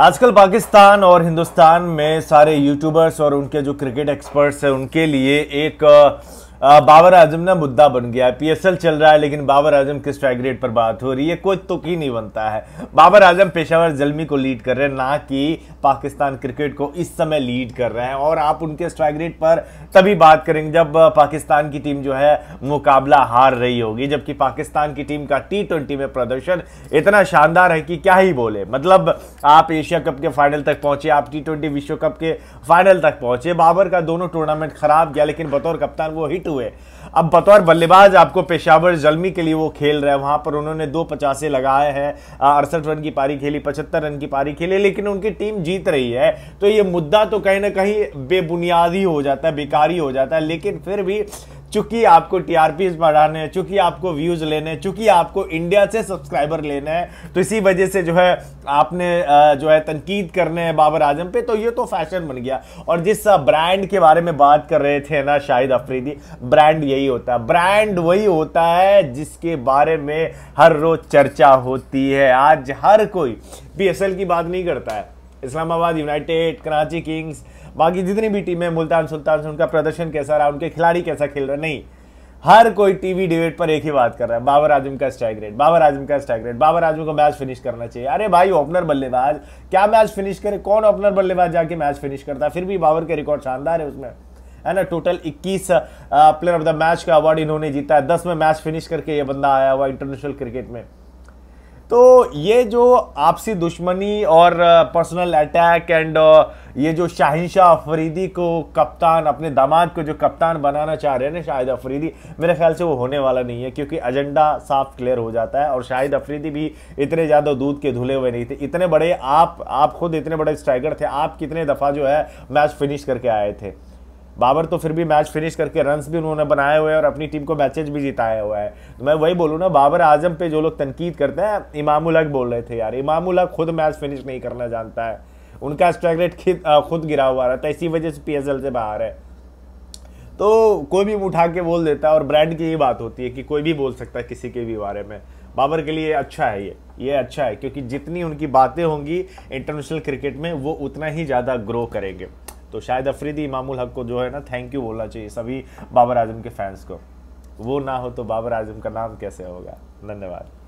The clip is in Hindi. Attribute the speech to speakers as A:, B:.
A: आजकल पाकिस्तान और हिंदुस्तान में सारे यूट्यूबर्स और उनके जो क्रिकेट एक्सपर्ट्स हैं उनके लिए एक बाबर आजम ना मुद्दा बन गया है पीएसएल चल रहा है लेकिन बाबर आजम के स्ट्राइक रेट पर बात हो रही है कोई तो की नहीं बनता है बाबर आजम पेशावर जलमी को लीड कर रहे हैं ना कि पाकिस्तान क्रिकेट को इस समय लीड कर रहे हैं और आप उनके स्ट्राइक रेट पर तभी बात करेंगे जब पाकिस्तान की टीम जो है मुकाबला हार रही होगी जबकि पाकिस्तान की टीम का टी ट्वेंटी में प्रदर्शन इतना शानदार है कि क्या ही बोले मतलब आप एशिया कप के फाइनल तक पहुंचे आप टी ट्वेंटी विश्व कप के फाइनल तक पहुंचे बाबर का दोनों टूर्नामेंट खराब गया लेकिन बतौर कप्तान वो हिट हुए अब बतौर बल्लेबाज आपको पेशावर जलमी के लिए वो खेल रहे हैं वहां पर उन्होंने दो पचासे लगाए हैं अड़सठ रन की पारी खेली पचहत्तर रन की पारी खेली लेकिन उनकी टीम जीत रही है तो ये मुद्दा तो कहीं ना कहीं बेबुनियादी हो जाता है बेकारी हो जाता है लेकिन फिर भी चूंकि आपको टीआरपी बढ़ाने हैं चूंकि आपको व्यूज लेने हैं चूंकि आपको इंडिया से सब्सक्राइबर लेने हैं तो इसी वजह से जो है आपने जो है तनकीद करने हैं बाबर आजम पे तो ये तो फैशन बन गया और जिस ब्रांड के बारे में बात कर रहे थे ना शाहिद अफरीदी ब्रांड यही होता है ब्रांड वही होता है जिसके बारे में हर रोज चर्चा होती है आज हर कोई पी की बात नहीं करता है इस्लामाबाद यूनाइटेड कराची किंग्स बाकी जितनी भी टीमें मुल्तान सुल्तान से उनका प्रदर्शन कैसा रहा उनके खिलाड़ी कैसा खेल रहे नहीं हर कोई टीवी डिबेट पर एक ही बात कर रहा है बाबर आजम का स्ट्राइक रेट बाबर आजम का स्ट्राइक रेट बाबर आजम को मैच फिनिश करना चाहिए अरे भाई ओपनर बल्लेबाज क्या मैच फिनिश करे कौन ओपनर बल्लेबाज जाके मैच फिनिश करता है फिर भी बाबर के रिकॉर्ड शानदार है उसमें है ना total 21 player of the match का अवार्ड इन्होंने जीता है दस में मैच फिनिश करके ये बंदा आया हुआ इंटरनेशनल क्रिकेट में तो ये जो आपसी दुश्मनी और पर्सनल अटैक एंड ये जो शाहिशाह अफरीदी को कप्तान अपने दामाद को जो कप्तान बनाना चाह रहे हैं ना शाहिद अफरीदी मेरे ख्याल से वो होने वाला नहीं है क्योंकि एजेंडा साफ क्लियर हो जाता है और शाहिद अफरीदी भी इतने ज़्यादा दूध के धुले हुए नहीं थे इतने बड़े आप आप खुद इतने बड़े स्ट्राइकर थे आप कितने दफ़ा जो है मैच फिनिश करके आए थे बाबर तो फिर भी मैच फिनिश करके रन भी उन्होंने बनाए हुए हैं और अपनी टीम को मैचेज भी जिताया हुआ है तो मैं वही बोलूँ ना बाबर आजम पे जो लोग तनकीद करते हैं इमाम उलग बोल रहे थे यार इमाम उलग खुद मैच फिनिश नहीं करना जानता है उनका स्ट्राइक रेट खुद गिरा हुआ रहता है इसी वजह से पी से बाहर है तो कोई भी उठा के बोल देता है और ब्रांड की ये बात होती है कि कोई भी बोल सकता है किसी के भी बारे में बाबर के लिए अच्छा है ये ये अच्छा है क्योंकि जितनी उनकी बातें होंगी इंटरनेशनल क्रिकेट में वो उतना ही ज़्यादा ग्रो करेंगे तो शायद अफरीदी इमामुल हक को जो है ना थैंक यू बोलना चाहिए सभी बाबर आजम के फैंस को वो ना हो तो बाबर आजम का नाम कैसे होगा धन्यवाद